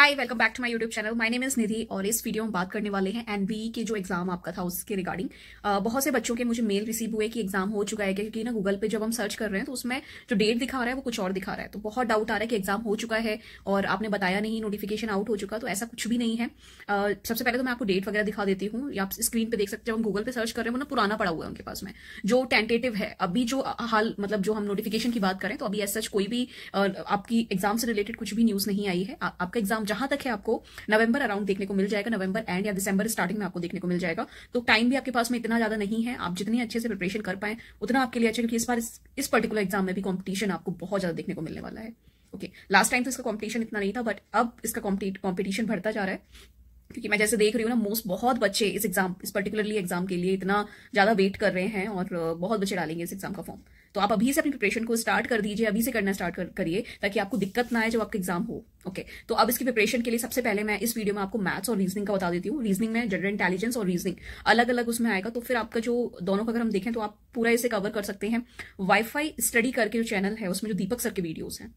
high welcome back to my YouTube channel my name is Nidhi और इस video में बात करने वाले हैं एन e के जो एग्ज़ाम आपका था उसके रिगार्डिंग बहुत से बच्चों के मुझे मेल रिसीव हुए कि एग्ज़ाम हो चुका है क्योंकि ना गूगल पे जब हम सर्च कर रहे हैं तो उसमें जो डेट दिखा रहा है वो कुछ और दिखा रहा है तो बहुत डाउट आ रहा है कि एग्ज़ाम हो चुका है और आपने बताया नहीं नोटिफिकेशन आउट हो चुका तो ऐसा कुछ भी नहीं है uh, सबसे पहले तो मैं आपको डेट वगैरह दिखा देती हूँ आप स्क्रीन पर देख सकते हैं हम गूगल पर सर्च कर रहे हैं वो ना पुराना पड़ा हुआ है उनके पास में जो टेंटेटिव है अभी जो हाल मतलब जो हम नोटिफिकेशन की बात करें तो अभी ऐसा कोई भी आपकी एग्जाम से रिलेटेड कुछ भी न्यूज़ नहीं आई है आपका एग्जाम जहां तक है आपको नवंबर अराउंड देखने को मिल जाएगा नवंबर एंड या दिसंबर स्टार्टिंग में आपको देखने को मिल जाएगा तो टाइम भी आपके पास में इतना ज्यादा नहीं है आप जितनी अच्छे से प्रिपरेशन कर पाए उतना आपके लिए अच्छा क्योंकि इस बार इस, इस पर्टिकुलर एग्जाम में भी कॉम्पिटिशन आपको बहुत ज्यादा देखने को मिलने वाला है ओके लास्ट टाइम तो इसका कॉम्पिटिशन इतना नहीं था बट अब इसका कॉम्पिटिशन बढ़ता जा रहा है क्योंकि मैं जैसे देख रही हूँ ना मोस्ट बहुत बच्चे इस एग्जाम इस पर्टिकुलरली एग्जाम के लिए इतना ज्यादा वेट कर रहे हैं और बहुत बच्चे डालेंगे इस एग्जाम का फॉर्म तो आप अभी से अपनी प्रिपरेशन को स्टार्ट कर दीजिए अभी से करना स्टार्ट करिए ताकि आपको दिक्कत ना आए जब आपका एग्जाम हो ओके okay, तो अब इसकी प्रिपरेशन के लिए सबसे पहले मैं इस वीडियो में आपको मैथ्स और रीजनिंग का बता देती हूँ रीजनिंग में जनरल इंटेलिजेंस और रीजनिंग अलग अलग उसमें आएगा तो फिर आपका जो दोनों का अगर हम देखें तो आप पूरा इसे कवर कर सकते हैं वाईफाई स्टडी करके जो चैनल है उसमें जो दीपक सर के वीडियोज हैं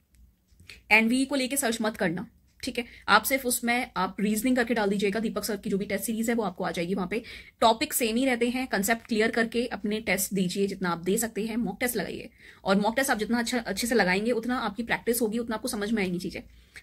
एनवी e को लेकर सर्च मत करना ठीक है आप सिर्फ उसमें आप रीजनिंग करके डाल दीजिएगा दीपक सर की जो भी टेस्ट सीरीज है वो आपको आ जाएगी वहां पे टॉपिक सेम ही रहते हैं कंसेप्ट क्लियर करके अपने टेस्ट दीजिए जितना आप दे सकते हैं मॉक टेस्ट लगाइए और मॉक टेस्ट आप जितना अच्छा अच्छे से लगाएंगे उतना आपकी प्रैक्टिस होगी उतना आपको समझ में आएंगी चीजें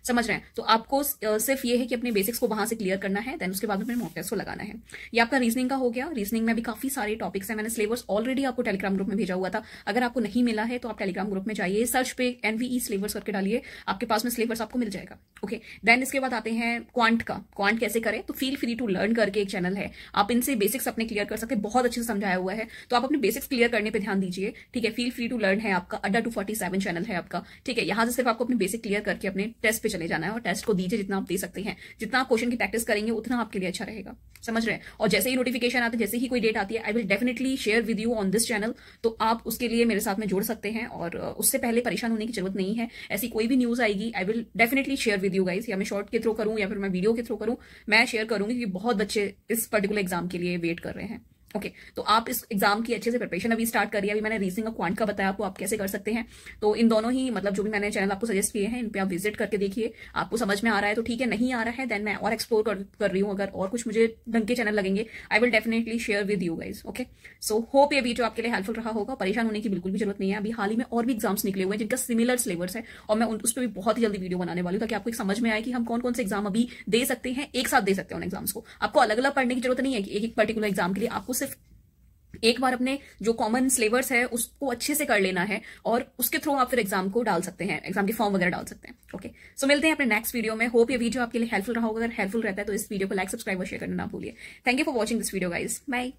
समझ रहे हैं तो आपको सिर्फ ये है कि अपने बेसिक्स को वहां से क्लियर करना है देन उसके बाद अपने मॉक टेस्ट को लगाना है ये आपका रीजनिंग का हो गया रीजनिंग में भी काफी सारे टॉपिक्स हैं मैंने सिलेबस ऑलरेडी आपको टेलीग्राम ग्रुप में भेजा हुआ था अगर आपको नहीं मिला है तो आप टेलीग्राम ग्रुप में जाइए सर्च पे एनवीई सिलेबस e करके डालिए आपके पास में सिलेबस आपको मिल जाएगा ओके देन इसके बाद आते हैं क्वांट का क्वांट कैसे करें तो फील फ्री टू लर्न करके एक चैनल है आप इनसे बेसिक्स अपने क्लियर कर सकते बहुत अच्छे से समझाया हुआ है तो आप अपने बेसिक्स क्लियर करने पर ध्यान दीजिए ठीक है फील फ्री टू लर्न है आपका अड्डा टू फोर्टी सेवन चैनल है आपका ठीक है यहां से सिर्फ आपको अपने बेसिक क्लियर करके अपने टेस्ट पे चले जाना है और टेस्ट को दीजिए जितना आप दे सकते हैं जितना आप क्वेश्चन की प्रैक्टिस करेंगे उतना आपके लिए अच्छा रहेगा समझ रहे हैं और जैसे ही नोटिफिकेशन आते जैसे ही कोई डेट आती है I will definitely share with you on this channel तो आप उसके लिए मेरे साथ में जुड़ सकते हैं और उससे पहले परेशान होने की जरूरत नहीं है ऐसी कोई भी न्यूज आएगी I will definitely share with you guys guys या मैं शॉर्ट के थ्रू करूं या फिर मैं वीडियो के थ्रू करूं मैं शेयर करूंगी कि बहुत बच्चे इस पर्टिकुलर एग्जाम के लिए वेट कर रहे हैं ओके okay, तो आप इस एग्जाम की अच्छे से प्रिपरेशन अभी स्टार्ट करिए अभी मैंने रीजनिंग और क्वांट का बताया आपको आप कैसे कर सकते हैं तो इन दोनों ही मतलब जो भी मैंने चैनल आपको सजेस्ट किए हैं इन पे आप विजिट करके देखिए आपको समझ में आ रहा है तो ठीक है नहीं आ रहा है देन मैं और एक्सप्लोर कर, कर रही हूँ अगर और कुछ मुझे ढंग के चैनल लगेंगे I will definitely share with you guys okay so hope ये वीडियो आपके लिए हेल्पफुल रहा होगा परेशान होने की बिल्कुल भी जरूरत नहीं है अभी हाल ही में और भी एग्जाम्स निकले हुए हैं जिनका सिमिलर सिलेबस है और मैं उस पर भी बहुत ही जल्दी वीडियो बनाने वाली हूँ ताकि आपको समझ में आए कि हम कौन कौन से एग्जाम अभी दे सकते हैं एक साथ दे सकते हैं उन एग्जाम्स को आपको अलग अलग पढ़ने की जरूरत नहीं है कि एक पर्टिकुलर एग्जाम के लिए आपको सिर्फ एक बार अपने जो कॉमन सिलेबस है उसको अच्छे से कर लेना है और उसके थ्रू आप फिर एग्जाम को डाल सकते हैं एग्जाम के फॉर्म वगैरह डाल सकते हैं ओके सो so, मिलते हैं अपने नेक्स्ट वीडियो में होप ये वीडियो आपके लिए हेल्पफुल रहा होगा अगर हेल्पफुल रहता है तो इस वीडियो को लाइक सब्सक्राइब और शेयर करना ना भूलिए thank you for watching this video guys by